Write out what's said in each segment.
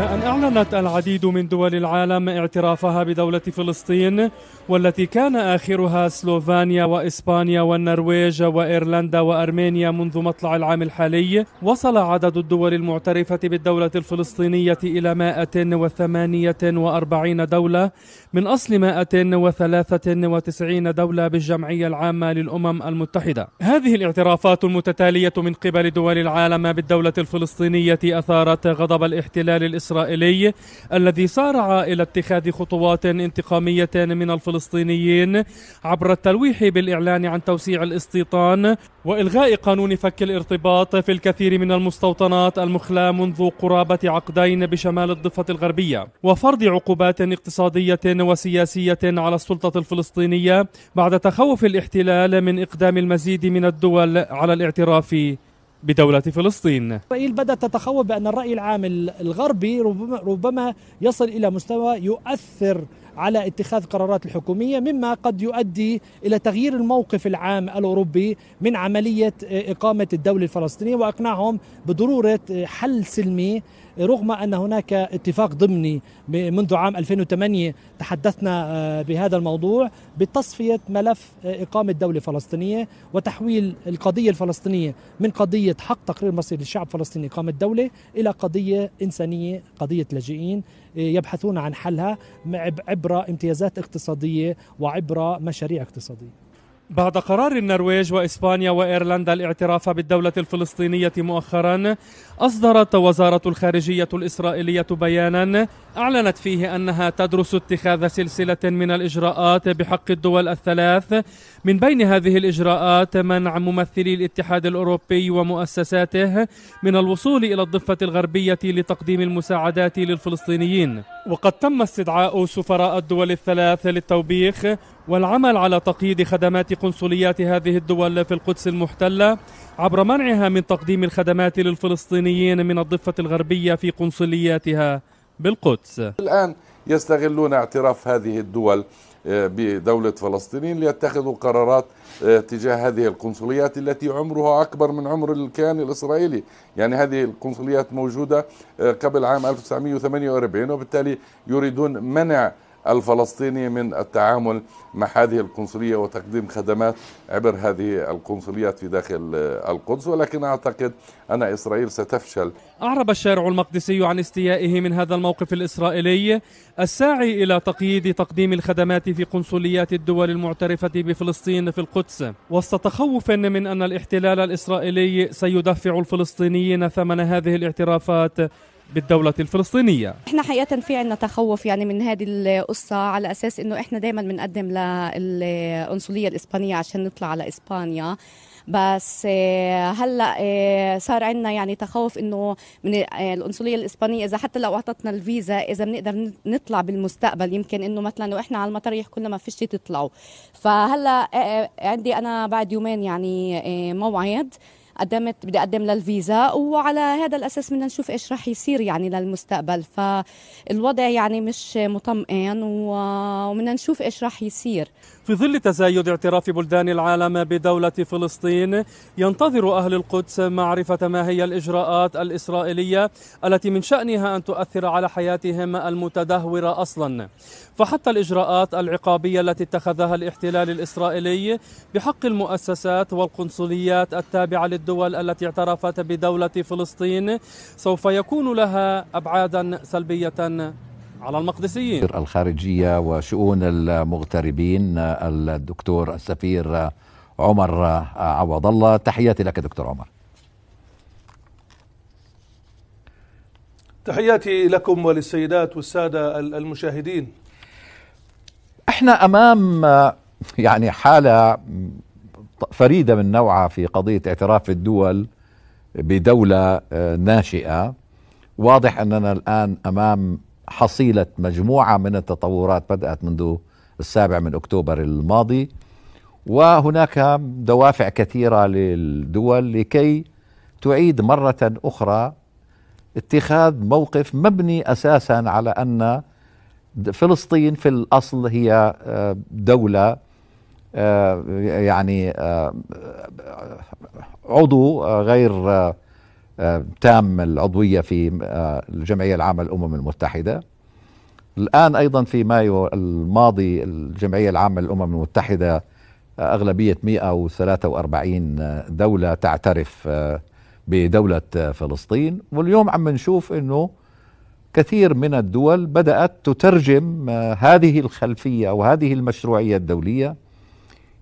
أن أعلنت العديد من دول العالم اعترافها بدولة فلسطين والتي كان آخرها سلوفانيا وإسبانيا والنرويج وإيرلندا وأرمينيا منذ مطلع العام الحالي وصل عدد الدول المعترفة بالدولة الفلسطينية إلى 148 دولة من أصل 193 دولة بالجمعية العامة للأمم المتحدة هذه الاعترافات المتتالية من قبل دول العالم بالدولة الفلسطينية أثارت غضب الاحتلال الإسرائيلي الإسرائيلي الذي سارع إلى اتخاذ خطوات انتقامية من الفلسطينيين عبر التلويح بالإعلان عن توسيع الاستيطان وإلغاء قانون فك الارتباط في الكثير من المستوطنات المخلاة منذ قرابة عقدين بشمال الضفة الغربية وفرض عقوبات اقتصادية وسياسية على السلطة الفلسطينية بعد تخوف الاحتلال من إقدام المزيد من الدول على الاعتراف بدولة فلسطين إسرائيل بدأت تتخوف بأن الرأي العام الغربي ربما, ربما يصل إلى مستوى يؤثر على اتخاذ قرارات الحكومية مما قد يؤدي إلى تغيير الموقف العام الأوروبي من عملية آه، إقامة الدولة الفلسطينية وإقناعهم بضرورة آه، حل سلمي رغم أن هناك اتفاق ضمني منذ عام 2008 تحدثنا آه، بهذا الموضوع بتصفية ملف آه، إقامة دولة فلسطينية وتحويل القضية الفلسطينية من قضية حق تقرير مصير للشعب الفلسطيني إقامة دولة إلى قضية إنسانية قضية لاجئين آه، يبحثون عن حلها عبر امتيازات اقتصادية وعبر مشاريع اقتصادية بعد قرار النرويج وإسبانيا وإيرلندا الاعتراف بالدولة الفلسطينية مؤخرا أصدرت وزارة الخارجية الإسرائيلية بيانا أعلنت فيه أنها تدرس اتخاذ سلسلة من الإجراءات بحق الدول الثلاث من بين هذه الإجراءات منع ممثلي الاتحاد الأوروبي ومؤسساته من الوصول إلى الضفة الغربية لتقديم المساعدات للفلسطينيين وقد تم استدعاء سفراء الدول الثلاث للتوبيخ والعمل على تقييد خدمات قنصليات هذه الدول في القدس المحتلة عبر منعها من تقديم الخدمات للفلسطينيين من الضفة الغربية في قنصلياتها بالقدس الآن يستغلون اعتراف هذه الدول آه، بدولة فلسطين ليتخذوا قرارات آه، تجاه هذه القنصليات التي عمرها أكبر من عمر الكيان الإسرائيلي يعني هذه القنصليات موجودة آه، قبل عام 1948 وبالتالي يريدون منع الفلسطيني من التعامل مع هذه القنصليه وتقديم خدمات عبر هذه القنصليات في داخل القدس ولكن اعتقد ان اسرائيل ستفشل. اعرب الشارع المقدسي عن استيائه من هذا الموقف الاسرائيلي الساعي الى تقييد تقديم الخدمات في قنصليات الدول المعترفه بفلسطين في القدس وسط تخوف من ان الاحتلال الاسرائيلي سيدفع الفلسطينيين ثمن هذه الاعترافات بالدولة الفلسطينية احنا حقيقة في عنا تخوف يعني من هذه القصة على أساس أنه احنا دايما بنقدم للقنصلية الإسبانية عشان نطلع على إسبانيا بس آه، هلا آه، صار عندنا يعني تخوف انه من آه، القنصليه الاسبانيه اذا حتى لو اعطتنا الفيزا اذا بنقدر نطلع بالمستقبل يمكن انه مثلا واحنا على المطار يحكوا لنا ما فيش تطلعوا فهلا عندي انا بعد يومين يعني موعد قدمت بدي اقدم للفيزا وعلى هذا الاساس بدنا نشوف ايش رح يصير يعني للمستقبل فالوضع يعني مش مطمئن وبدنا نشوف ايش رح يصير في ظل تزايد اعتراف بلدان العالم بدولة فلسطين ينتظر أهل القدس معرفة ما هي الإجراءات الإسرائيلية التي من شأنها أن تؤثر على حياتهم المتدهورة أصلا فحتى الإجراءات العقابية التي اتخذها الاحتلال الإسرائيلي بحق المؤسسات والقنصليات التابعة للدول التي اعترفت بدولة فلسطين سوف يكون لها أبعادا سلبية على المقدسيين الخارجية وشؤون المغتربين الدكتور السفير عمر عوض الله تحياتي لك دكتور عمر تحياتي لكم وللسيدات والسادة المشاهدين احنا امام يعني حالة فريدة من نوعها في قضية اعتراف الدول بدولة آه، ناشئة واضح اننا الان امام حصيلة مجموعة من التطورات بدأت منذ السابع من أكتوبر الماضي وهناك دوافع كثيرة للدول لكي تعيد مرة أخرى اتخاذ موقف مبني أساسا على أن فلسطين في الأصل هي آه، دولة آه، يعني آه، عضو غير تام العضوية في آه، الجمعية العامة للأمم المتحدة الآن أيضا في مايو الماضي الجمعية العامة للأمم المتحدة آه، أغلبية 143 آه، دولة تعترف بدولة فلسطين واليوم عم نشوف أنه كثير من الدول بدأت تترجم هذه الخلفية أو هذه المشروعية الدولية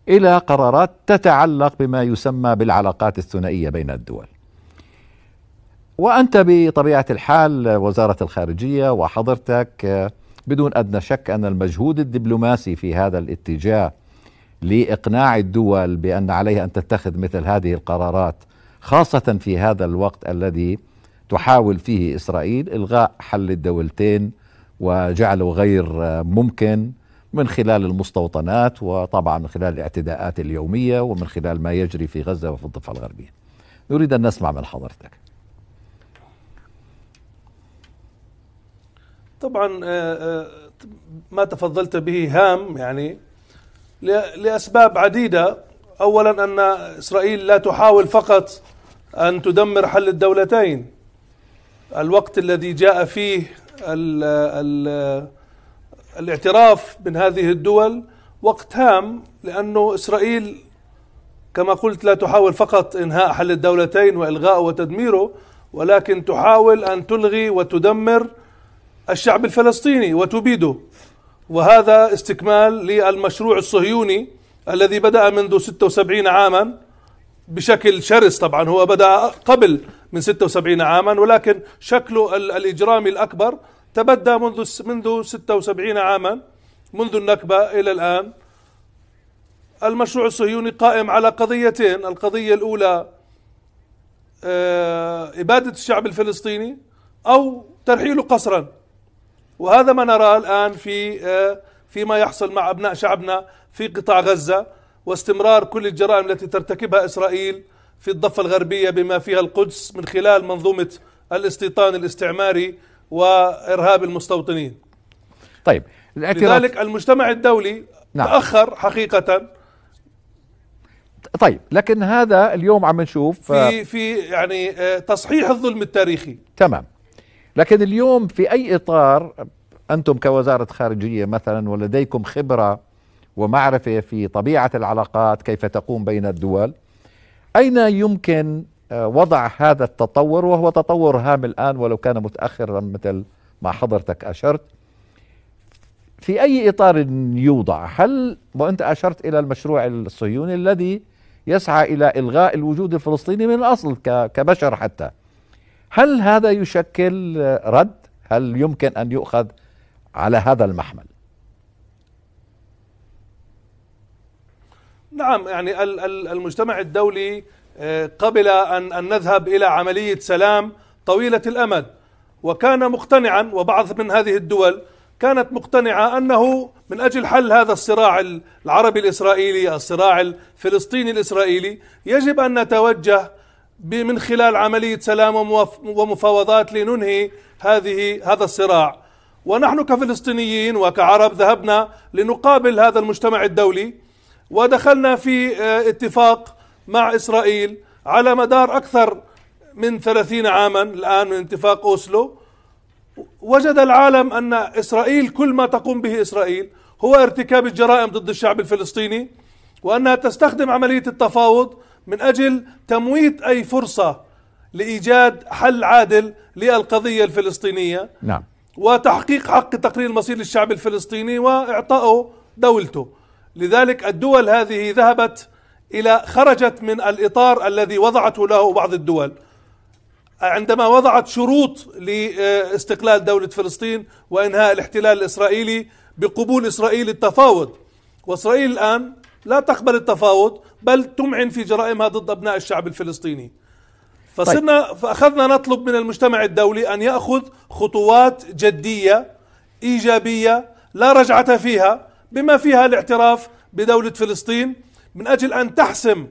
إلى قرارات تتعلق بما يسمى بالعلاقات الثنائية بين الدول وأنت بطبيعة الحال وزارة الخارجية وحضرتك آه، بدون أدنى شك أن المجهود الدبلوماسي في هذا الاتجاه لإقناع الدول بأن عليها أن تتخذ مثل هذه القرارات خاصة في هذا الوقت الذي تحاول فيه إسرائيل إلغاء حل الدولتين وجعله غير آه، ممكن من خلال المستوطنات وطبعا من خلال الاعتداءات اليومية ومن خلال ما يجري في غزة وفي الضفة الغربية نريد أن نسمع من حضرتك طبعا آه، آه، ما تفضلت به هام يعني لأسباب عديدة أولا أن إسرائيل لا تحاول فقط أن تدمر حل الدولتين الوقت الذي جاء فيه الـ الـ الاعتراف من هذه الدول وقت هام لأنه إسرائيل كما قلت لا تحاول فقط إنهاء حل الدولتين وإلغاءه وتدميره ولكن تحاول أن تلغي وتدمر الشعب الفلسطيني وتبيده وهذا استكمال للمشروع الصهيوني الذي بدأ منذ 76 عاما بشكل شرس طبعا هو بدأ قبل من 76 عاما ولكن شكله الإجرامي الأكبر تبدى منذ منذ 76 عاما منذ النكبة إلى الآن المشروع الصهيوني قائم على قضيتين القضية الأولى آه، إبادة الشعب الفلسطيني أو ترحيله قسرا وهذا ما نراه الآن في آه، فيما يحصل مع أبناء شعبنا في قطاع غزة واستمرار كل الجرائم التي ترتكبها إسرائيل في الضفة الغربية بما فيها القدس من خلال منظومة الاستيطان الاستعماري وإرهاب المستوطنين طيب لذلك المجتمع الدولي نعم. تأخر حقيقة طيب لكن هذا اليوم عم نشوف في في يعني آه، تصحيح الظلم التاريخي تمام لكن اليوم في أي إطار أنتم كوزارة خارجية مثلا ولديكم خبرة ومعرفة في طبيعة العلاقات كيف تقوم بين الدول أين يمكن آه، وضع هذا التطور وهو تطور هام الآن ولو كان متأخرا مثل ما حضرتك أشرت في أي إطار يوضع هل وأنت أشرت إلى المشروع الصهيوني الذي يسعى إلى إلغاء الوجود الفلسطيني من الأصل كبشر حتى هل هذا يشكل رد هل يمكن ان يؤخذ على هذا المحمل نعم يعني المجتمع الدولي آه، قبل ان نذهب الى عمليه سلام طويله الامد وكان مقتنعا وبعض من هذه الدول كانت مقتنعه انه من اجل حل هذا الصراع العربي الاسرائيلي الصراع الفلسطيني الاسرائيلي يجب ان نتوجه من خلال عملية سلام ومفاوضات لننهي هذه هذا الصراع ونحن كفلسطينيين وكعرب ذهبنا لنقابل هذا المجتمع الدولي ودخلنا في آه، اتفاق مع إسرائيل على مدار أكثر من ثلاثين عاما الآن من اتفاق أوسلو وجد العالم أن إسرائيل كل ما تقوم به إسرائيل هو ارتكاب الجرائم ضد الشعب الفلسطيني وأنها تستخدم عملية التفاوض من أجل تمويت أي فرصة لإيجاد حل عادل للقضية الفلسطينية نعم وتحقيق حق تقرير المصير للشعب الفلسطيني وإعطائه دولته لذلك الدول هذه ذهبت إلى خرجت من الإطار الذي وضعته له بعض الدول عندما وضعت شروط لاستقلال دولة فلسطين وإنهاء الاحتلال الإسرائيلي بقبول إسرائيل التفاوض وإسرائيل الآن لا تقبل التفاوض بل تمعن في جرائمها ضد أبناء الشعب الفلسطيني فصرنا طيب. فأخذنا نطلب من المجتمع الدولي أن يأخذ خطوات جدية إيجابية لا رجعة فيها بما فيها الاعتراف بدولة فلسطين من أجل أن تحسم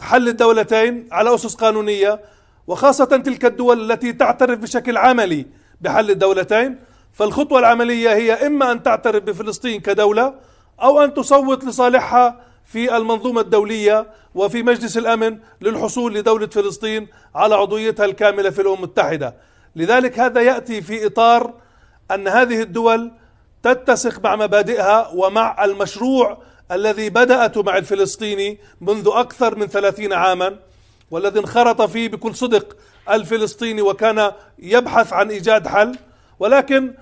حل الدولتين على أسس قانونية وخاصة تلك الدول التي تعترف بشكل عملي بحل الدولتين فالخطوة العملية هي إما أن تعترف بفلسطين كدولة أو أن تصوت لصالحها في المنظومة الدولية وفي مجلس الأمن للحصول لدولة فلسطين على عضويتها الكاملة في الأمم المتحدة لذلك هذا يأتي في إطار أن هذه الدول تتسق مع مبادئها ومع المشروع الذي بدأته مع الفلسطيني منذ أكثر من ثلاثين عاما والذي انخرط فيه بكل صدق الفلسطيني وكان يبحث عن إيجاد حل ولكن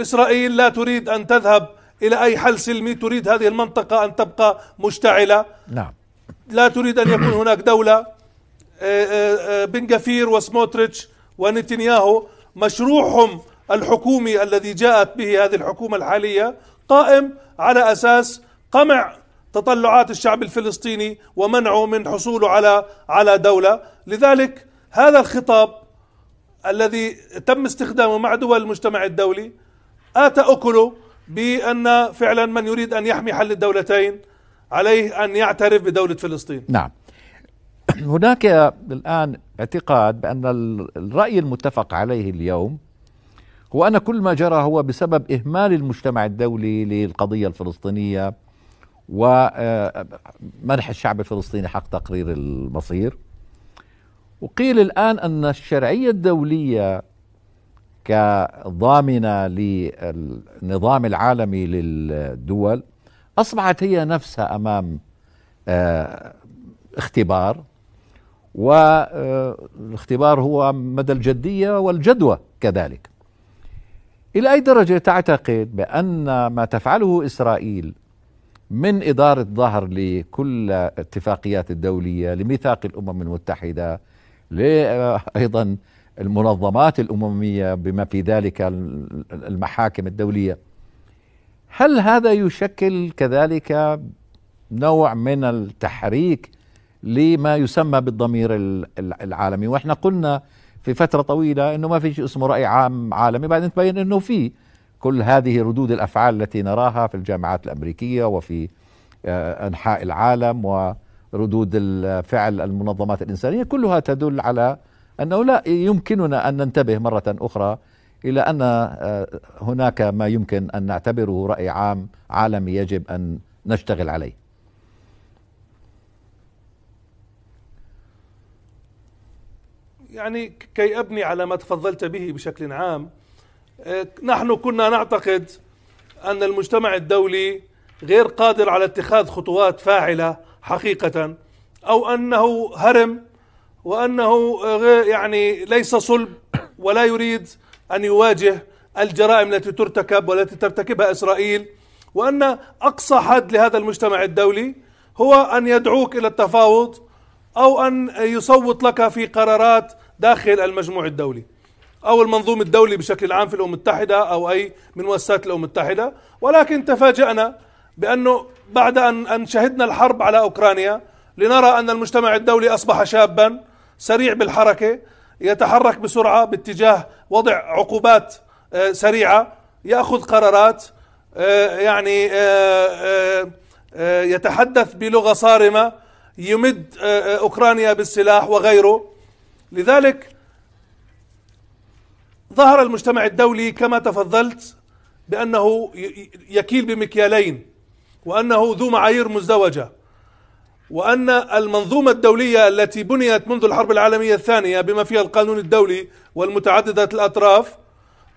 إسرائيل لا تريد أن تذهب إلى أي حل سلمي تريد هذه المنطقة أن تبقى مشتعلة نعم لا تريد أن يكون هناك دولة آه، آه، آه، بن غفير وسموتريتش ونتنياهو مشروعهم الحكومي الذي جاءت به هذه الحكومة الحالية قائم على أساس قمع تطلعات الشعب الفلسطيني ومنعه من حصوله على على دولة لذلك هذا الخطاب الذي تم استخدامه مع دول المجتمع الدولي آتى أكله بأن فعلا من يريد أن يحمي حل الدولتين عليه أن يعترف بدولة فلسطين نعم هناك الآن اعتقاد بأن الرأي المتفق عليه اليوم هو أن كل ما جرى هو بسبب إهمال المجتمع الدولي للقضية الفلسطينية ومنح آه، الشعب الفلسطيني حق تقرير المصير وقيل الآن أن الشرعية الدولية كضامنه للنظام العالمي للدول اصبحت هي نفسها امام آه، اختبار والاختبار آه، هو مدى الجديه والجدوى كذلك. الى اي درجه تعتقد بان ما تفعله اسرائيل من اداره ظهر لكل الاتفاقيات الدوليه، لميثاق الامم المتحده، ايضا المنظمات الامميه بما في ذلك المحاكم الدوليه هل هذا يشكل كذلك نوع من التحريك لما يسمى بالضمير العالمي واحنا قلنا في فتره طويله انه ما في شيء اسمه راي عام عالمي بعدين تبين انه في كل هذه ردود الافعال التي نراها في الجامعات الامريكيه وفي آه، انحاء العالم وردود الفعل المنظمات الانسانيه كلها تدل على أنه لا يمكننا أن ننتبه مرة أخرى إلى أن آه، هناك ما يمكن أن نعتبره رأي عام عالمي يجب أن نشتغل عليه يعني كي أبني على ما تفضلت به بشكل عام آه، نحن كنا نعتقد أن المجتمع الدولي غير قادر على اتخاذ خطوات فاعلة حقيقة أو أنه هرم وأنه آه، يعني ليس صلب ولا يريد أن يواجه الجرائم التي ترتكب والتي ترتكبها إسرائيل وأن أقصى حد لهذا المجتمع الدولي هو أن يدعوك إلى التفاوض أو أن يصوت لك في قرارات داخل المجموع الدولي أو المنظوم الدولي بشكل عام في الأمم المتحدة أو أي من مؤسسات الأمم المتحدة ولكن تفاجأنا بأنه بعد أن شهدنا الحرب على أوكرانيا لنرى أن المجتمع الدولي أصبح شابا سريع بالحركه يتحرك بسرعه باتجاه وضع عقوبات آه، سريعه ياخذ قرارات آه، يعني آه، يتحدث بلغه صارمه يمد اوكرانيا بالسلاح وغيره لذلك ظهر المجتمع الدولي كما تفضلت بانه يكيل بمكيالين وانه ذو معايير مزدوجه وأن المنظومة الدولية التي بنيت منذ الحرب العالمية الثانية بما فيها القانون الدولي والمتعددة الأطراف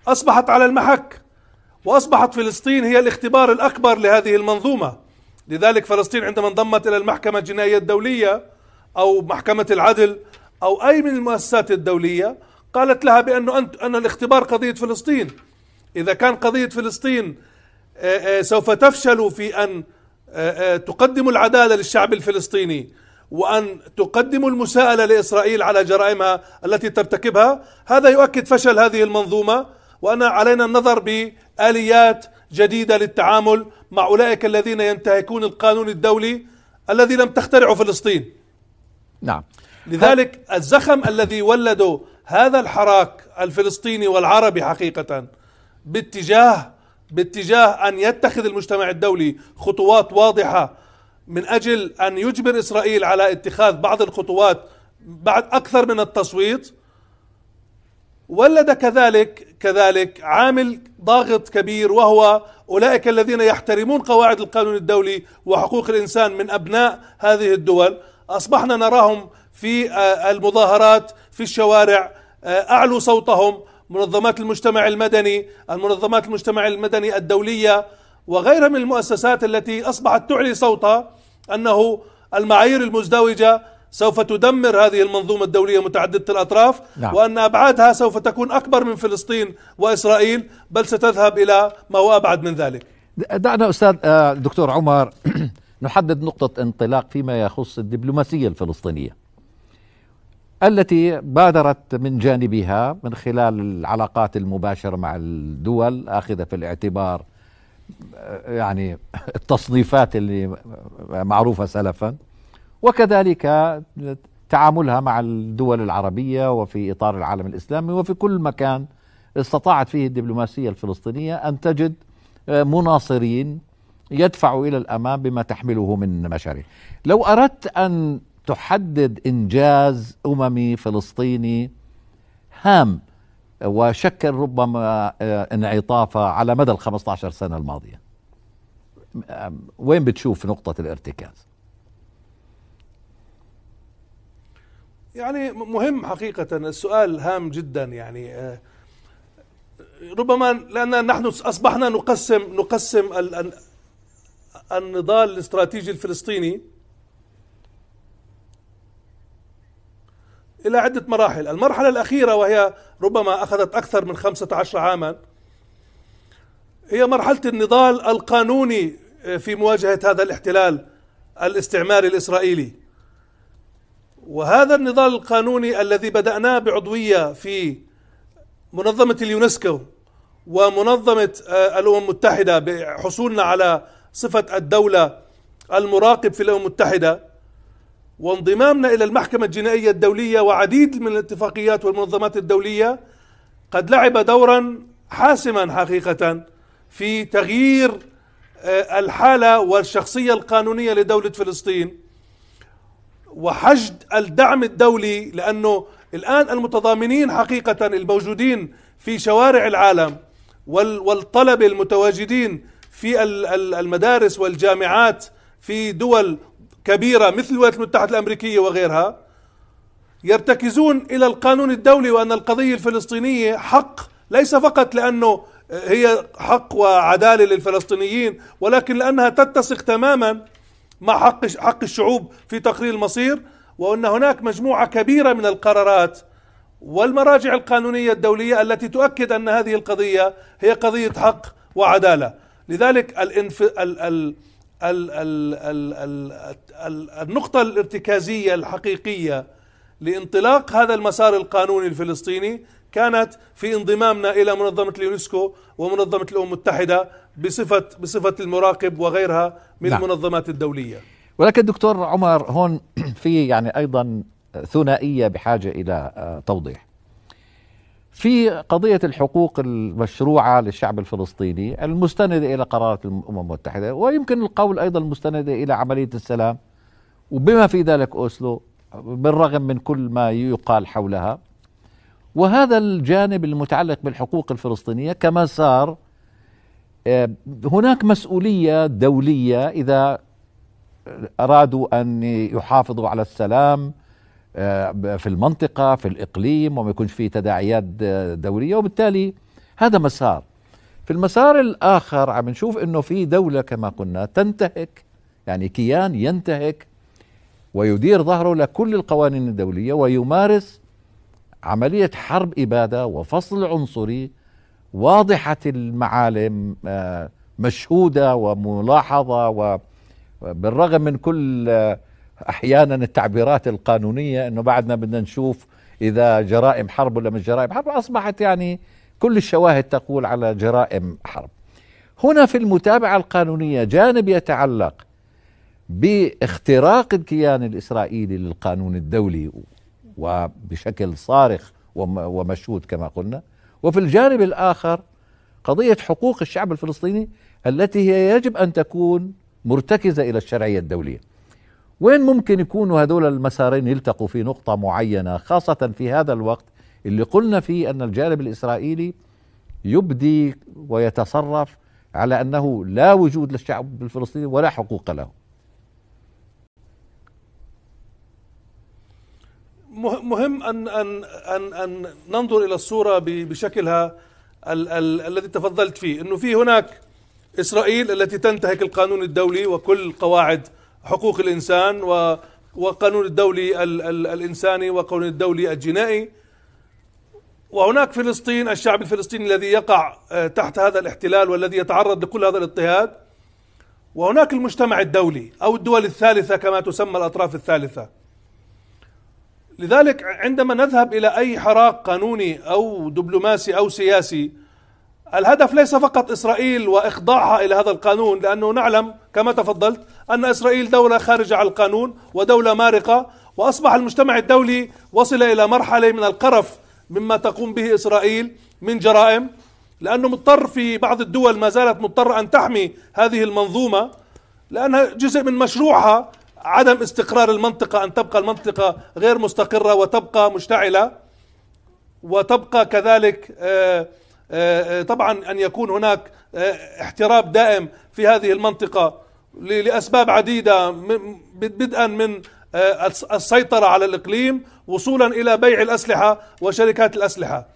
أصبحت على المحك وأصبحت فلسطين هي الاختبار الأكبر لهذه المنظومة لذلك فلسطين عندما انضمت إلى المحكمة الجنائية الدولية أو محكمة العدل أو أي من المؤسسات الدولية قالت لها بأنه أنت أن الاختبار قضية فلسطين إذا كان قضية فلسطين آه، آه، سوف تفشل في أن آه، آه، تقدم العدالة للشعب الفلسطيني وأن تقدم المساءلة لإسرائيل على جرائمها التي ترتكبها هذا يؤكد فشل هذه المنظومة وأن علينا النظر بآليات جديدة للتعامل مع أولئك الذين ينتهكون القانون الدولي الذي لم تخترعه فلسطين نعم لذلك الزخم الذي ولده هذا الحراك الفلسطيني والعربي حقيقة باتجاه باتجاه ان يتخذ المجتمع الدولي خطوات واضحه من اجل ان يجبر اسرائيل على اتخاذ بعض الخطوات بعد اكثر من التصويت ولد كذلك كذلك عامل ضاغط كبير وهو اولئك الذين يحترمون قواعد القانون الدولي وحقوق الانسان من ابناء هذه الدول اصبحنا نراهم في آه، المظاهرات في الشوارع آه، اعلوا صوتهم منظمات المجتمع المدني المنظمات المجتمع المدني الدولية وغيرها من المؤسسات التي أصبحت تعلي صوتها أنه المعايير المزدوجة سوف تدمر هذه المنظومة الدولية متعددة الأطراف نعم. وأن أبعادها سوف تكون أكبر من فلسطين وإسرائيل بل ستذهب إلى ما هو أبعد من ذلك دعنا أستاذ آه، دكتور عمر نحدد نقطة انطلاق فيما يخص الدبلوماسية الفلسطينية التي بادرت من جانبها من خلال العلاقات المباشره مع الدول اخذه في الاعتبار آه، يعني التصنيفات اللي معروفه سلفا وكذلك تعاملها مع الدول العربيه وفي اطار العالم الاسلامي وفي كل مكان استطاعت فيه الدبلوماسيه الفلسطينيه ان تجد آه، مناصرين يدفعوا الى الامام بما تحمله من مشاريع. لو اردت ان تحدد انجاز اممي فلسطيني هام وشكل ربما آه، انعطافه على مدى ال 15 سنه الماضيه. وين بتشوف نقطه الارتكاز؟ يعني مهم حقيقه السؤال هام جدا يعني آه، ربما لاننا نحن اصبحنا نقسم نقسم النضال الاستراتيجي الفلسطيني إلى عدة مراحل المرحلة الأخيرة وهي ربما أخذت أكثر من 15 عاما هي مرحلة النضال القانوني آه، في مواجهة هذا الاحتلال الاستعماري الإسرائيلي وهذا النضال القانوني الذي بدأناه بعضوية في منظمة اليونسكو ومنظمة آه، الأمم المتحدة بحصولنا على صفة الدولة المراقب في الأمم المتحدة وانضمامنا إلى المحكمة الجنائية الدولية وعديد من الاتفاقيات والمنظمات الدولية قد لعب دورا حاسما حقيقة في تغيير آه، الحالة والشخصية القانونية لدولة فلسطين وحشد الدعم الدولي لأنه الآن المتضامنين حقيقة الموجودين في شوارع العالم والطلبة المتواجدين في المدارس والجامعات في دول كبيرة مثل الولايات المتحدة الأمريكية وغيرها يرتكزون إلى القانون الدولي وأن القضية الفلسطينية حق ليس فقط لأنه هي حق وعدالة للفلسطينيين ولكن لأنها تتسق تماما مع حق حق الشعوب في تقرير المصير وأن هناك مجموعة كبيرة من القرارات والمراجع القانونية الدولية التي تؤكد أن هذه القضية هي قضية حق وعدالة لذلك الانف... ال... ال... ال ال ال ال ال النقطة الارتكازية الحقيقية لانطلاق هذا المسار القانوني الفلسطيني كانت في انضمامنا الى منظمه اليونسكو ومنظمه الامم المتحده بصفه بصفه المراقب وغيرها من لا. نعم. المنظمات الدوليه. ولكن دكتور عمر هون في يعني ايضا ثنائيه بحاجه الى توضيح. في قضية الحقوق المشروعة للشعب الفلسطيني المستندة إلى قرارات الأمم المتحدة ويمكن القول أيضا المستندة إلى عملية السلام وبما في ذلك أوسلو بالرغم من كل ما يقال حولها وهذا الجانب المتعلق بالحقوق الفلسطينية كما صار آه، هناك مسؤولية دولية إذا أرادوا أن يحافظوا على السلام آه، في المنطقة في الإقليم وما يكونش فيه تداعيات دولية وبالتالي هذا مسار في المسار الآخر عم نشوف أنه في دولة كما قلنا تنتهك يعني كيان ينتهك ويدير ظهره لكل القوانين الدولية ويمارس عملية حرب إبادة وفصل عنصري واضحة المعالم آه، مشهودة وملاحظة وبالرغم من كل احيانا التعبيرات القانونيه انه بعدنا بدنا نشوف اذا جرائم حرب ولا مش جرائم حرب اصبحت يعني كل الشواهد تقول على جرائم حرب. هنا في المتابعه القانونيه جانب يتعلق باختراق الكيان الاسرائيلي للقانون الدولي وبشكل صارخ ومشهود كما قلنا وفي الجانب الاخر قضيه حقوق الشعب الفلسطيني التي هي يجب ان تكون مرتكزه الى الشرعيه الدوليه. وين ممكن يكونوا هذول المسارين يلتقوا في نقطة معينة خاصة في هذا الوقت اللي قلنا فيه أن الجانب الإسرائيلي يبدي ويتصرف على أنه لا وجود للشعب الفلسطيني ولا حقوق له مهم أن, أن, أن, أن ننظر إلى الصورة بشكلها ال ال الذي تفضلت فيه أنه في هناك إسرائيل التي تنتهك القانون الدولي وكل قواعد حقوق الإنسان وقانون الدولي الإنساني وقانون الدولي الجنائي وهناك فلسطين الشعب الفلسطيني الذي يقع آه، تحت هذا الاحتلال والذي يتعرض لكل هذا الاضطهاد وهناك المجتمع الدولي أو الدول الثالثة كما تسمى الأطراف الثالثة لذلك عندما نذهب إلى أي حراك قانوني أو دبلوماسي أو سياسي الهدف ليس فقط إسرائيل وإخضاعها إلى هذا القانون لأنه نعلم كما تفضلت أن إسرائيل دولة خارجة عن القانون ودولة مارقة وأصبح المجتمع الدولي وصل إلى مرحلة من القرف مما تقوم به إسرائيل من جرائم لأنه مضطر في بعض الدول ما زالت مضطرة أن تحمي هذه المنظومة لأنها جزء من مشروعها عدم استقرار المنطقة أن تبقى المنطقة غير مستقرة وتبقى مشتعلة وتبقى كذلك آه آه، آه، طبعا أن يكون هناك آه، احتراب دائم في هذه المنطقة لأسباب عديدة بدءا من السيطرة على الإقليم وصولا إلى بيع الأسلحة وشركات الأسلحة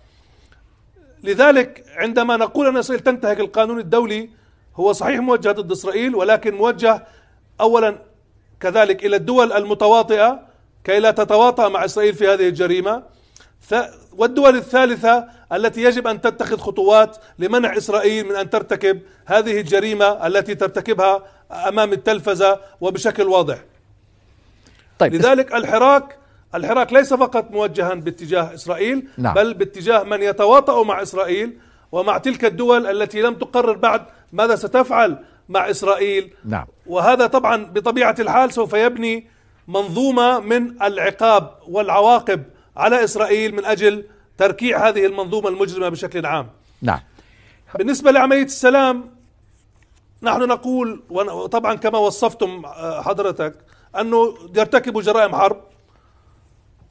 لذلك عندما نقول أن إسرائيل تنتهك القانون الدولي هو صحيح موجه ضد إسرائيل ولكن موجه أولا كذلك إلى الدول المتواطئة كي لا تتواطأ مع إسرائيل في هذه الجريمة والدول الثالثة التي يجب أن تتخذ خطوات لمنع إسرائيل من أن ترتكب هذه الجريمة التي ترتكبها أمام التلفزة وبشكل واضح طيب لذلك الحراك الحراك ليس فقط موجها باتجاه إسرائيل نعم. بل باتجاه من يتواطأ مع إسرائيل ومع تلك الدول التي لم تقرر بعد ماذا ستفعل مع إسرائيل نعم. وهذا طبعا بطبيعة الحال سوف يبني منظومة من العقاب والعواقب على إسرائيل من أجل تركيع هذه المنظومة المجرمة بشكل عام نعم بالنسبة لعملية السلام نحن نقول وطبعا كما وصفتم آه، حضرتك أنه يرتكب جرائم حرب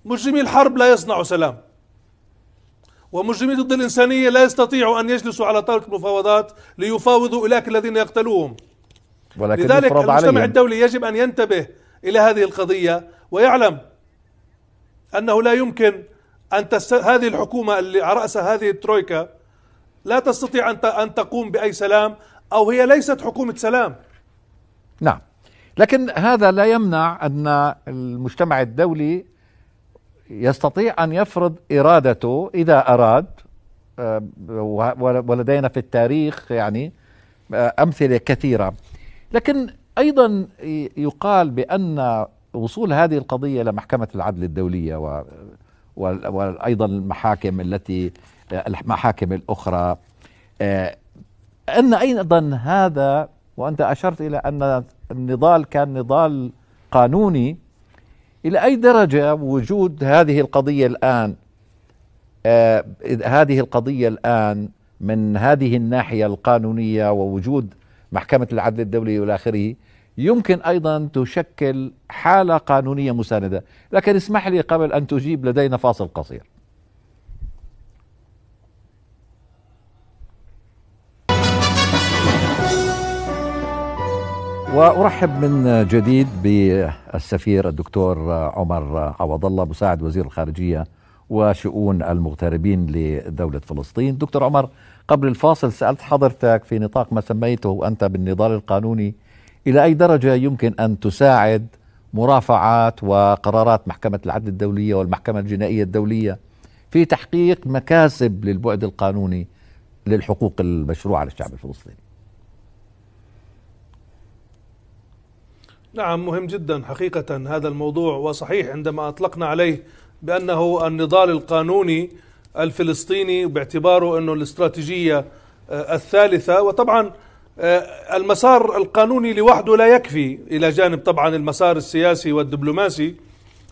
مجرمي الحرب لا يصنع سلام ومجرمي ضد الإنسانية لا يستطيعوا أن يجلسوا على طاولة المفاوضات ليفاوضوا إليك الذين يقتلوهم ولكن لذلك المجتمع عليهم. الدولي يجب أن ينتبه إلى هذه القضية ويعلم أنه لا يمكن أن تست... هذه الحكومة اللي على راسها هذه الترويكا لا تستطيع أن أن تقوم بأي سلام أو هي ليست حكومة سلام نعم لكن هذا لا يمنع أن المجتمع الدولي يستطيع أن يفرض إرادته إذا أراد آه، ولدينا في التاريخ يعني آه، أمثلة كثيرة لكن أيضا يقال بأن وصول هذه القضية إلى محكمة العدل الدولية وايضا المحاكم التي المحاكم الاخرى آه، ان ايضا هذا وانت اشرت الى ان النضال كان نضال قانوني الى اي درجه وجود هذه القضيه الان آه، هذه القضيه الان من هذه الناحيه القانونيه ووجود محكمه العدل الدولي والى اخره يمكن أيضا تشكل حالة قانونية مساندة لكن اسمح لي قبل أن تجيب لدينا فاصل قصير وارحب من جديد بالسفير الدكتور عمر عوض الله مساعد وزير الخارجيه وشؤون المغتربين لدوله فلسطين. دكتور عمر قبل الفاصل سالت حضرتك في نطاق ما سميته انت بالنضال القانوني إلى أي درجة يمكن أن تساعد مرافعات وقرارات محكمة العدل الدولية والمحكمة الجنائية الدولية في تحقيق مكاسب للبعد القانوني للحقوق المشروعة للشعب الفلسطيني نعم مهم جدا حقيقة هذا الموضوع وصحيح عندما أطلقنا عليه بأنه النضال القانوني الفلسطيني باعتباره أنه الاستراتيجية آه، الثالثة وطبعا آه، المسار القانوني لوحده لا يكفي إلى جانب طبعا المسار السياسي والدبلوماسي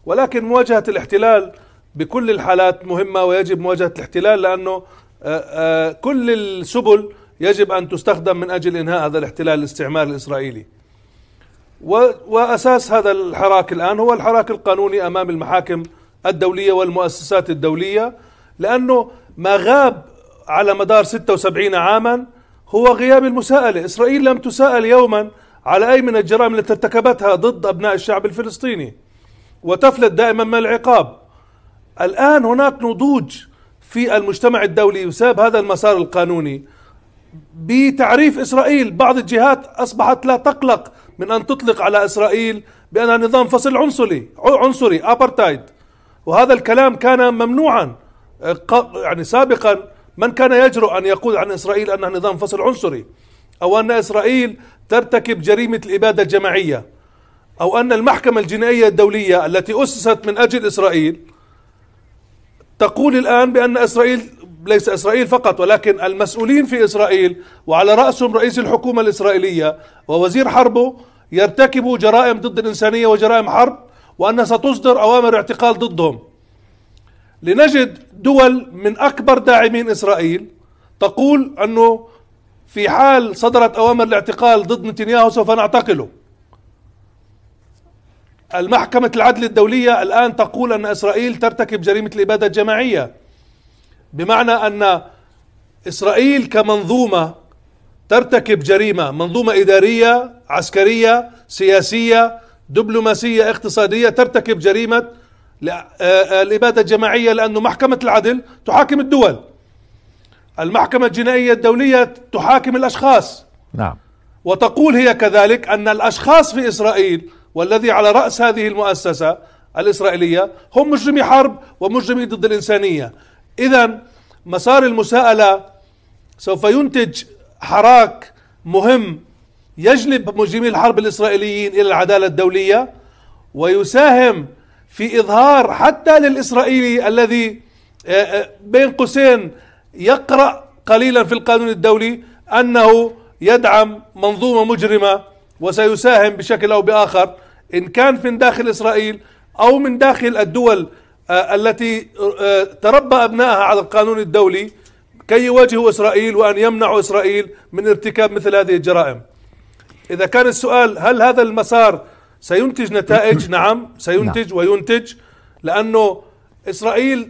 ولكن مواجهة الاحتلال بكل الحالات مهمة ويجب مواجهة الاحتلال لأنه آه، آه، كل السبل يجب أن تستخدم من أجل إنهاء هذا الاحتلال الاستعمار الإسرائيلي وأساس هذا الحراك الآن هو الحراك القانوني أمام المحاكم الدولية والمؤسسات الدولية لأنه ما غاب على مدار 76 عاما هو غياب المساءلة إسرائيل لم تساءل يوما على أي من الجرائم التي ارتكبتها ضد أبناء الشعب الفلسطيني وتفلت دائما من العقاب الآن هناك نضوج في المجتمع الدولي بسبب هذا المسار القانوني بتعريف إسرائيل بعض الجهات أصبحت لا تقلق من أن تطلق على إسرائيل بأنها نظام فصل عنصري عنصري أبرتايد وهذا الكلام كان ممنوعا يعني سابقا من كان يجرؤ أن يقول عن إسرائيل أنها نظام فصل عنصري أو أن إسرائيل ترتكب جريمة الإبادة الجماعية أو أن المحكمة الجنائية الدولية التي أسست من أجل إسرائيل تقول الآن بأن إسرائيل ليس إسرائيل فقط ولكن المسؤولين في إسرائيل وعلى رأسهم رئيس الحكومة الإسرائيلية ووزير حربه يرتكبوا جرائم ضد الإنسانية وجرائم حرب وأنها ستصدر أوامر اعتقال ضدهم لنجد دول من أكبر داعمين إسرائيل تقول أنه في حال صدرت أوامر الاعتقال ضد نتنياهو سوف نعتقله المحكمة العدل الدولية الآن تقول أن إسرائيل ترتكب جريمة الإبادة الجماعية بمعنى أن إسرائيل كمنظومة ترتكب جريمة منظومة إدارية عسكرية سياسية دبلوماسية اقتصادية ترتكب جريمة آه، آه، الإبادة الجماعية لأنه محكمة العدل تحاكم الدول المحكمة الجنائية الدولية تحاكم الأشخاص نعم وتقول هي كذلك أن الأشخاص في إسرائيل والذي على رأس هذه المؤسسة الإسرائيلية هم مجرمي حرب ومجرمي ضد الإنسانية إذا مسار المساءلة سوف ينتج حراك مهم يجلب مجرمي الحرب الإسرائيليين إلى العدالة الدولية ويساهم في إظهار حتى للإسرائيلي الذي آه، آه، بين قوسين يقرأ قليلا في القانون الدولي أنه يدعم منظومة مجرمة وسيساهم بشكل أو بآخر إن كان من داخل إسرائيل أو من داخل الدول آه، التي تربى أبنائها على القانون الدولي كي يواجهوا إسرائيل وأن يمنعوا إسرائيل من ارتكاب مثل هذه الجرائم إذا كان السؤال هل هذا المسار سينتج نتائج نعم سينتج نعم. وينتج لأنه إسرائيل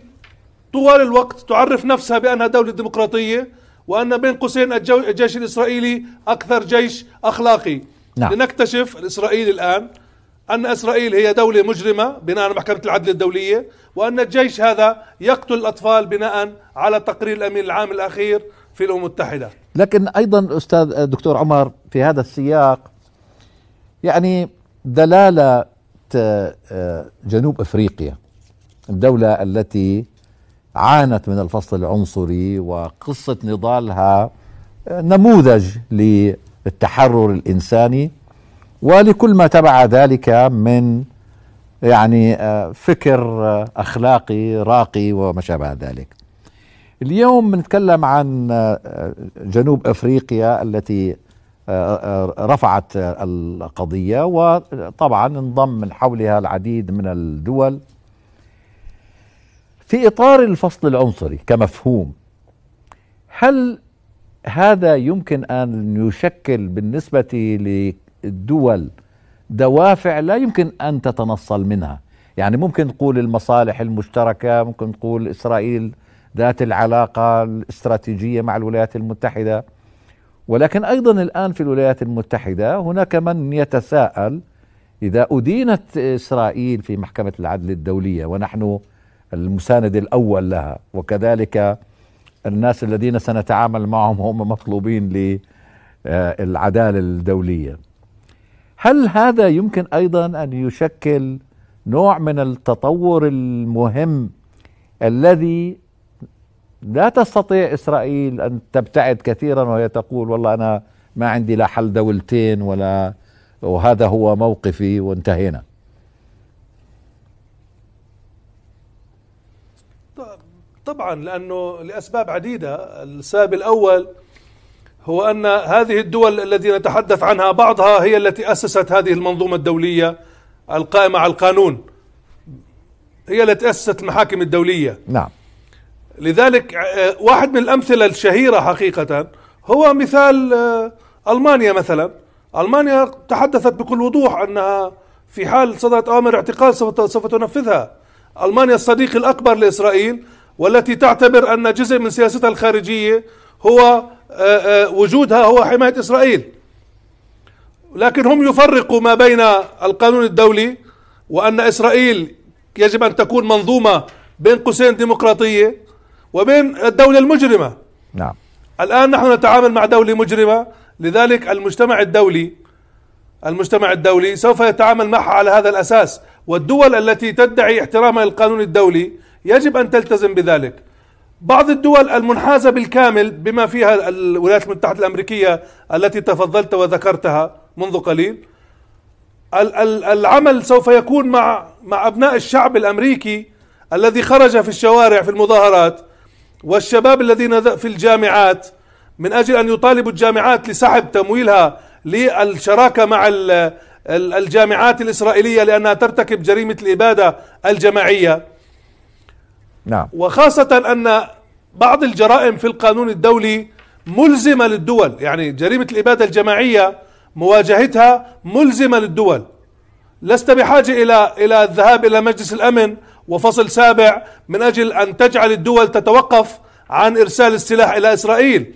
طوال الوقت تعرف نفسها بأنها دولة ديمقراطية وأن بين قوسين الجيش الإسرائيلي أكثر جيش أخلاقي نعم. لنكتشف الإسرائيلي الآن أن إسرائيل هي دولة مجرمة بناء على محكمة العدل الدولية وأن الجيش هذا يقتل الأطفال بناء على تقرير الأمين العام الأخير في الأمم المتحدة لكن أيضا أستاذ دكتور عمر في هذا السياق يعني دلاله آه، آه، جنوب افريقيا الدوله التي عانت من الفصل العنصري وقصه نضالها آه، نموذج للتحرر الانساني ولكل ما تبع ذلك من يعني فكر اخلاقي راقي وما شابه ذلك. اليوم بنتكلم عن جنوب افريقيا التي آه، آه، رفعت القضية وطبعا انضم من حولها العديد من الدول في إطار الفصل العنصري كمفهوم هل هذا يمكن أن يشكل بالنسبة للدول دوافع لا يمكن أن تتنصل منها يعني ممكن نقول المصالح المشتركة ممكن نقول إسرائيل ذات العلاقة الاستراتيجية مع الولايات المتحدة ولكن ايضا الان في الولايات المتحده هناك من يتساءل اذا ادينت اسرائيل في محكمه العدل الدوليه ونحن المساند الاول لها وكذلك الناس الذين سنتعامل معهم هم مطلوبين للعداله الدوليه هل هذا يمكن ايضا ان يشكل نوع من التطور المهم الذي لا تستطيع إسرائيل أن تبتعد كثيرا وهي تقول والله أنا ما عندي لا حل دولتين ولا وهذا هو موقفي وانتهينا طبعا لأنه لأسباب عديدة السبب الأول هو أن هذه الدول التي نتحدث عنها بعضها هي التي أسست هذه المنظومة الدولية القائمة على القانون هي التي أسست المحاكم الدولية نعم لذلك آه، واحد من الأمثلة الشهيرة حقيقة هو مثال آه، ألمانيا مثلا ألمانيا تحدثت بكل وضوح أنها في حال صدرت أوامر اعتقال سوف تنفذها ألمانيا الصديق الأكبر لإسرائيل والتي تعتبر أن جزء من سياستها الخارجية هو آه، وجودها هو حماية إسرائيل لكن هم يفرقوا ما بين القانون الدولي وأن إسرائيل يجب أن تكون منظومة بين قوسين ديمقراطية وبين الدولة المجرمة نعم الآن نحن نتعامل مع دولة مجرمة لذلك المجتمع الدولي المجتمع الدولي سوف يتعامل معها على هذا الأساس والدول التي تدعي احترام للقانون الدولي يجب أن تلتزم بذلك بعض الدول المنحازة بالكامل بما فيها الولايات المتحدة الأمريكية التي تفضلت وذكرتها منذ قليل العمل سوف يكون مع مع أبناء الشعب الأمريكي الذي خرج في الشوارع في المظاهرات والشباب الذين في الجامعات من أجل أن يطالبوا الجامعات لسحب تمويلها للشراكة مع الجامعات الإسرائيلية لأنها ترتكب جريمة الإبادة الجماعية نعم وخاصة أن بعض الجرائم في القانون الدولي ملزمة للدول يعني جريمة الإبادة الجماعية مواجهتها ملزمة للدول لست بحاجة إلى إلى الذهاب إلى مجلس الأمن وفصل سابع من أجل أن تجعل الدول تتوقف عن إرسال السلاح إلى إسرائيل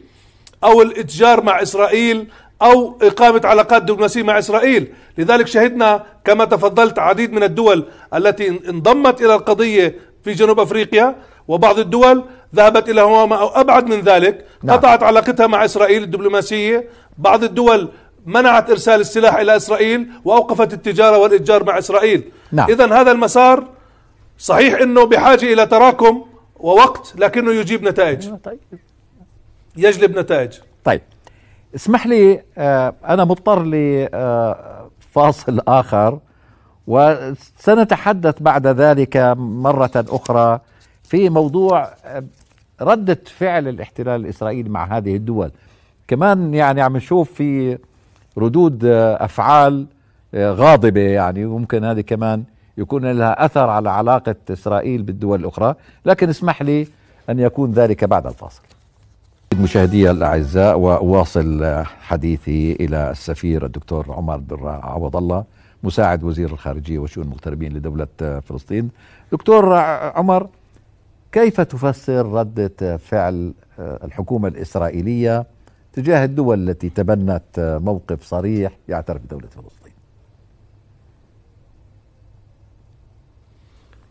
أو الإتجار مع إسرائيل أو إقامة علاقات دبلوماسية مع إسرائيل لذلك شهدنا كما تفضلت عديد من الدول التي انضمت إلى القضية في جنوب أفريقيا وبعض الدول ذهبت إلى هوامة أو أبعد من ذلك نعم. قطعت علاقتها مع إسرائيل الدبلوماسية بعض الدول منعت إرسال السلاح إلى إسرائيل وأوقفت التجارة والإتجار مع إسرائيل نعم. إذا هذا المسار صحيح انه بحاجه الى تراكم ووقت لكنه يجيب نتائج أيوة، طيب. يجلب نتائج طيب اسمح لي آه، انا مضطر لفاصل آه، اخر وسنتحدث بعد ذلك مره اخرى في موضوع آه، ردة فعل الاحتلال الإسرائيلي مع هذه الدول كمان يعني عم نشوف في ردود أفعال غاضبة يعني وممكن هذه كمان يكون لها أثر على علاقة إسرائيل بالدول الأخرى لكن اسمح لي أن يكون ذلك بعد الفاصل مشاهدي الأعزاء وأواصل حديثي إلى السفير الدكتور عمر بن عوض الله مساعد وزير الخارجية وشؤون المغتربين لدولة فلسطين دكتور عمر كيف تفسر ردة فعل الحكومة الإسرائيلية تجاه الدول التي تبنت موقف صريح يعترف بدولة فلسطين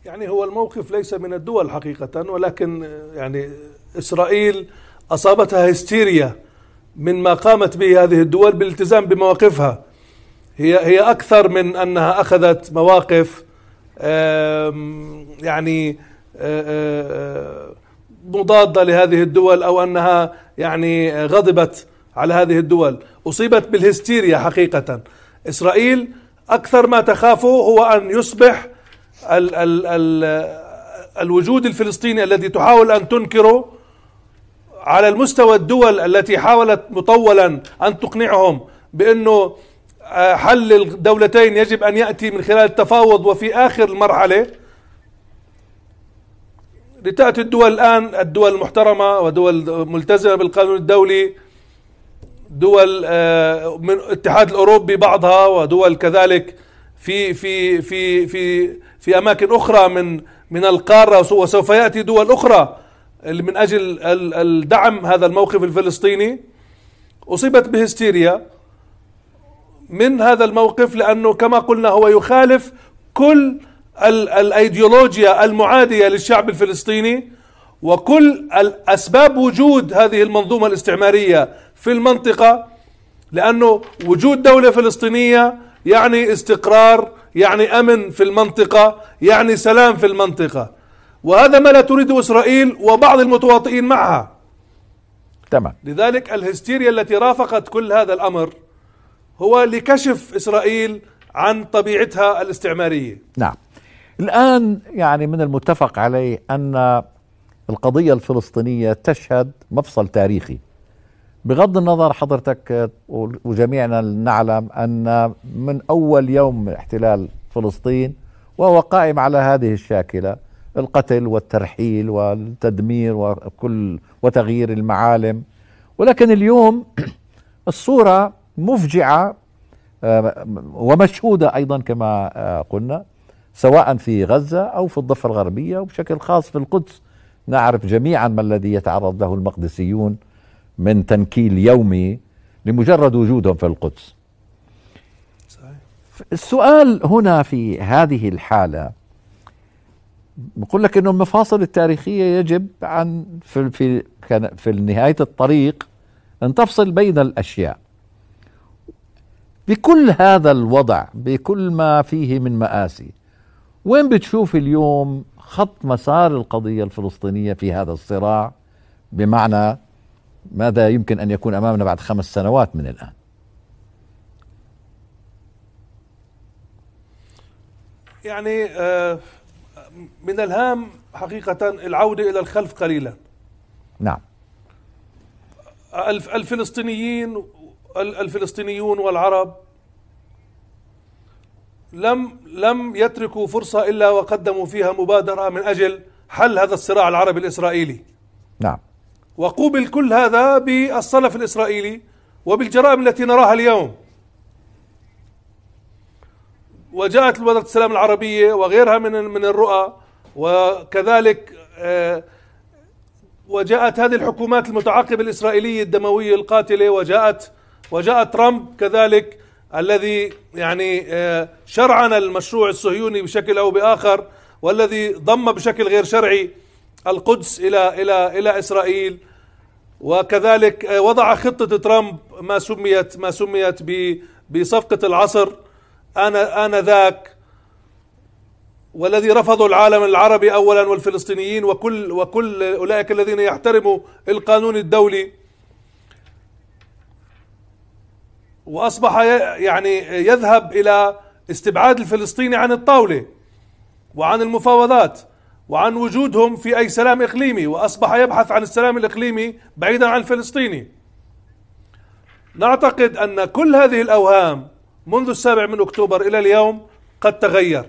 يعني هو الموقف ليس من الدول حقيقة ولكن يعني إسرائيل أصابتها هستيريا من ما قامت به هذه الدول بالالتزام بمواقفها هي هي أكثر من أنها أخذت مواقف يعني مضادة لهذه الدول أو أنها يعني غضبت على هذه الدول أصيبت بالهستيريا حقيقة إسرائيل أكثر ما تخافه هو أن يصبح ال ال ال الوجود الفلسطيني الذي تحاول أن تنكره على المستوى الدول التي حاولت مطولا أن تقنعهم بأنه آه، حل الدولتين يجب أن يأتي من خلال التفاوض وفي آخر المرحلة لتأتي الدول الآن الدول المحترمة ودول ملتزمة بالقانون الدولي دول آه، من الاتحاد الأوروبي بعضها ودول كذلك في في في في في أماكن أخرى من من القارة وسوف يأتي دول أخرى من أجل الدعم هذا الموقف الفلسطيني أصيبت بهستيريا من هذا الموقف لأنه كما قلنا هو يخالف كل الايديولوجيا المعاديه للشعب الفلسطيني وكل اسباب وجود هذه المنظومه الاستعماريه في المنطقه لانه وجود دوله فلسطينيه يعني استقرار يعني امن في المنطقه يعني سلام في المنطقه وهذا ما لا تريده اسرائيل وبعض المتواطئين معها تمام لذلك الهستيريا التي رافقت كل هذا الامر هو لكشف اسرائيل عن طبيعتها الاستعماريه نعم الان يعني من المتفق عليه ان القضيه الفلسطينيه تشهد مفصل تاريخي بغض النظر حضرتك آه، وجميعنا نعلم أن من أول يوم احتلال فلسطين وهو قائم على هذه الشاكلة القتل والترحيل والتدمير وكل وتغيير المعالم ولكن اليوم الصورة مفجعة آه، ومشهودة أيضا كما آه، قلنا سواء في غزة أو في الضفة الغربية وبشكل خاص في القدس نعرف جميعا ما الذي يتعرض له المقدسيون من تنكيل يومي لمجرد وجودهم في القدس صحيح. السؤال هنا في هذه الحالة بقول لك انه المفاصل التاريخية يجب عن في في في نهاية الطريق ان تفصل بين الاشياء بكل هذا الوضع بكل ما فيه من مآسي وين بتشوف اليوم خط مسار القضية الفلسطينية في هذا الصراع بمعنى ماذا يمكن أن يكون أمامنا بعد خمس سنوات من الآن يعني آه، من الهام حقيقة العودة إلى الخلف قليلا نعم الفلسطينيين الفلسطينيون والعرب لم لم يتركوا فرصة إلا وقدموا فيها مبادرة من أجل حل هذا الصراع العربي الإسرائيلي نعم وقوبل كل هذا بالصلف الإسرائيلي وبالجرائم التي نراها اليوم وجاءت وزارة السلام العربية وغيرها من من الرؤى وكذلك آه، وجاءت هذه الحكومات المتعاقبة الإسرائيلية الدموية القاتلة وجاءت وجاء ترامب كذلك الذي يعني آه، شرعن المشروع الصهيوني بشكل أو بآخر والذي ضم بشكل غير شرعي القدس إلى إلى إلى إسرائيل وكذلك آه، وضع خطة ترامب ما سميت ما سميت بصفقة العصر آن آنذاك والذي رفضوا العالم العربي أولا والفلسطينيين وكل وكل أولئك الذين يحترموا القانون الدولي وأصبح يعني يذهب إلى استبعاد الفلسطيني عن الطاولة وعن المفاوضات وعن وجودهم في أي سلام إقليمي وأصبح يبحث عن السلام الإقليمي بعيدا عن الفلسطيني نعتقد أن كل هذه الأوهام منذ السابع من أكتوبر إلى اليوم قد تغير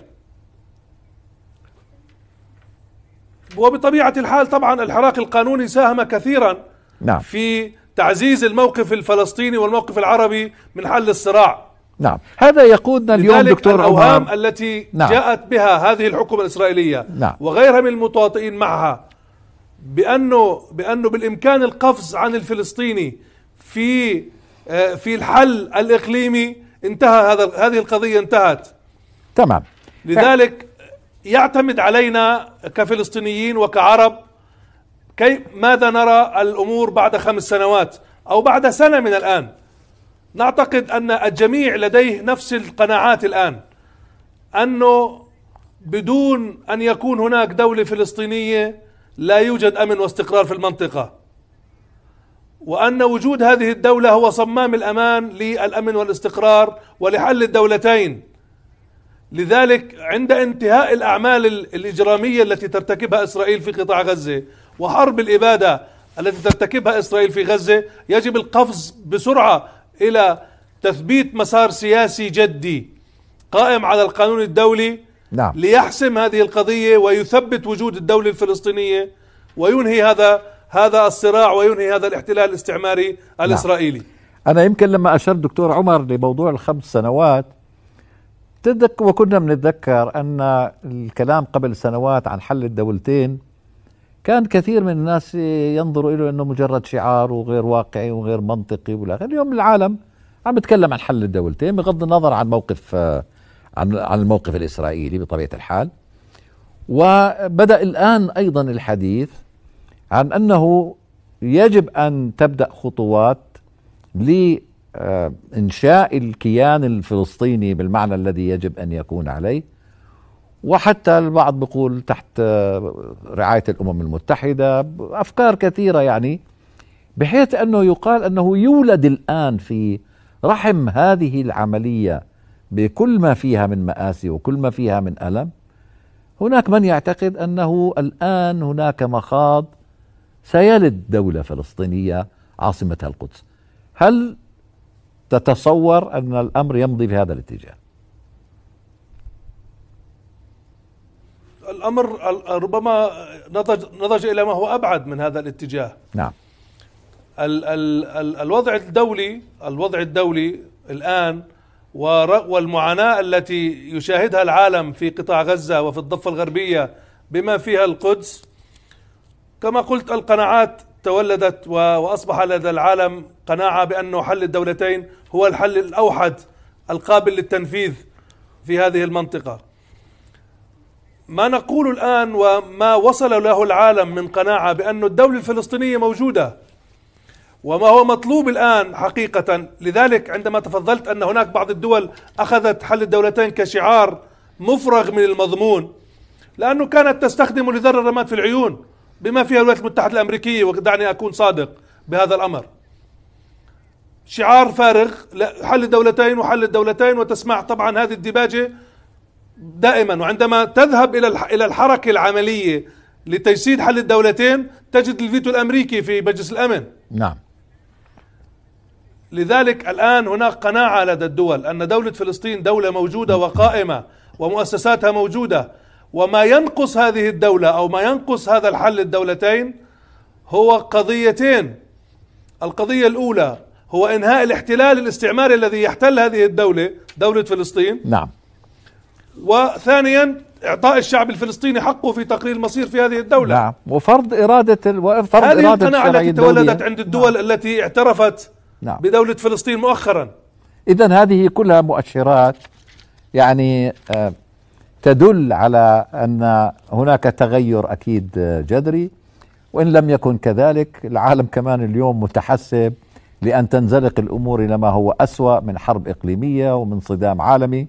وبطبيعة الحال طبعا الحراك القانوني ساهم كثيرا نعم. في تعزيز الموقف الفلسطيني والموقف العربي من حل الصراع نعم هذا يقودنا اليوم دكتور الأوهام التي نعم. جاءت بها هذه الحكومة الإسرائيلية نعم. وغيرها من المتواطئين معها بأنه, بأنه بالإمكان القفز عن الفلسطيني في آه، في الحل الإقليمي انتهى هذا هذه القضية انتهت تمام لذلك يعتمد علينا كفلسطينيين وكعرب كيف ماذا نرى الأمور بعد خمس سنوات أو بعد سنة من الآن نعتقد أن الجميع لديه نفس القناعات الآن أنه بدون أن يكون هناك دولة فلسطينية لا يوجد أمن واستقرار في المنطقة وأن وجود هذه الدولة هو صمام الأمان للأمن والاستقرار ولحل الدولتين لذلك عند انتهاء الأعمال الإجرامية التي ترتكبها إسرائيل في قطاع غزة وحرب الإبادة التي ترتكبها إسرائيل في غزة يجب القفز بسرعة الى تثبيت مسار سياسي جدي قائم على القانون الدولي نعم. ليحسم هذه القضيه ويثبت وجود الدوله الفلسطينيه وينهي هذا هذا الصراع وينهي هذا الاحتلال الاستعماري نعم. الاسرائيلي نعم. انا يمكن لما اشرت دكتور عمر لموضوع الخمس سنوات تذك وكنا بنتذكر ان الكلام قبل سنوات عن حل الدولتين كان كثير من الناس ينظروا له انه مجرد شعار وغير واقعي وغير منطقي والى اخره، اليوم العالم عم يتكلم عن حل الدولتين بغض النظر عن موقف عن عن الموقف الاسرائيلي بطبيعه الحال. وبدا الان ايضا الحديث عن انه يجب ان تبدا خطوات لانشاء الكيان الفلسطيني بالمعنى الذي يجب ان يكون عليه وحتى البعض بيقول تحت آه، رعاية الأمم المتحدة أفكار كثيرة يعني بحيث أنه يقال أنه يولد الآن في رحم هذه العملية بكل ما فيها من مآسي وكل ما فيها من ألم هناك من يعتقد أنه الآن هناك مخاض سيلد دولة فلسطينية عاصمتها القدس هل تتصور أن الأمر يمضي في هذا الاتجاه الامر ربما نضج نضج الى ما هو ابعد من هذا الاتجاه نعم ال ال ال الوضع الدولي الوضع الدولي الان والمعاناه التي يشاهدها العالم في قطاع غزه وفي الضفه الغربيه بما فيها القدس كما قلت القناعات تولدت واصبح لدى العالم قناعه بانه حل الدولتين هو الحل الاوحد القابل للتنفيذ في هذه المنطقه ما نقول الآن وما وصل له العالم من قناعة بأن الدولة الفلسطينية موجودة وما هو مطلوب الآن حقيقة لذلك عندما تفضلت أن هناك بعض الدول أخذت حل الدولتين كشعار مفرغ من المضمون لأنه كانت تستخدم لذر الرماد في العيون بما فيها الولايات المتحدة الأمريكية ودعني أكون صادق بهذا الأمر شعار فارغ حل الدولتين وحل الدولتين وتسمع طبعا هذه الديباجة دائما وعندما تذهب الى الى الحركه العمليه لتجسيد حل الدولتين تجد الفيتو الامريكي في مجلس الامن نعم لذلك الان هناك قناعه لدى الدول ان دوله فلسطين دوله موجوده وقائمه ومؤسساتها موجوده وما ينقص هذه الدوله او ما ينقص هذا الحل الدولتين هو قضيتين القضيه الاولى هو انهاء الاحتلال الاستعماري الذي يحتل هذه الدوله دوله فلسطين نعم وثانيا إعطاء الشعب الفلسطيني حقه في تقرير المصير في هذه الدولة نعم وفرض إرادة ال... وفرض هذه إرادة القناعة التي تولدت عند نعم. الدول نعم. التي اعترفت نعم. بدولة فلسطين مؤخرا إذا هذه كلها مؤشرات يعني آه، تدل على أن هناك تغير أكيد آه، جذري وإن لم يكن كذلك العالم كمان اليوم متحسب لأن تنزلق الأمور إلى ما هو أسوأ من حرب إقليمية ومن صدام عالمي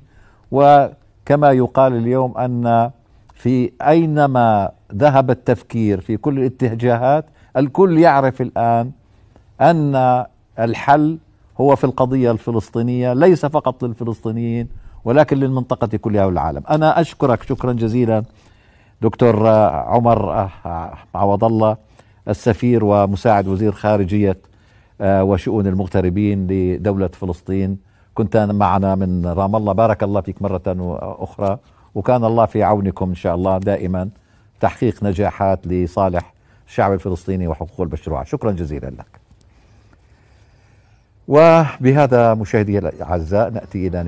و كما يقال اليوم أن في أينما ذهب التفكير في كل الاتجاهات الكل يعرف الآن أن الحل هو في القضية الفلسطينية ليس فقط للفلسطينيين ولكن للمنطقة كلها والعالم أنا أشكرك شكرا جزيلا دكتور عمر عوض الله السفير ومساعد وزير خارجية وشؤون المغتربين لدولة فلسطين كنت معنا من رام الله بارك الله فيك مرة أخرى وكان الله في عونكم إن شاء الله دائما تحقيق نجاحات لصالح الشعب الفلسطيني وحقوق البشر شكرا جزيلا لك وبهذا مشاهدي الأعزاء نأتي إلى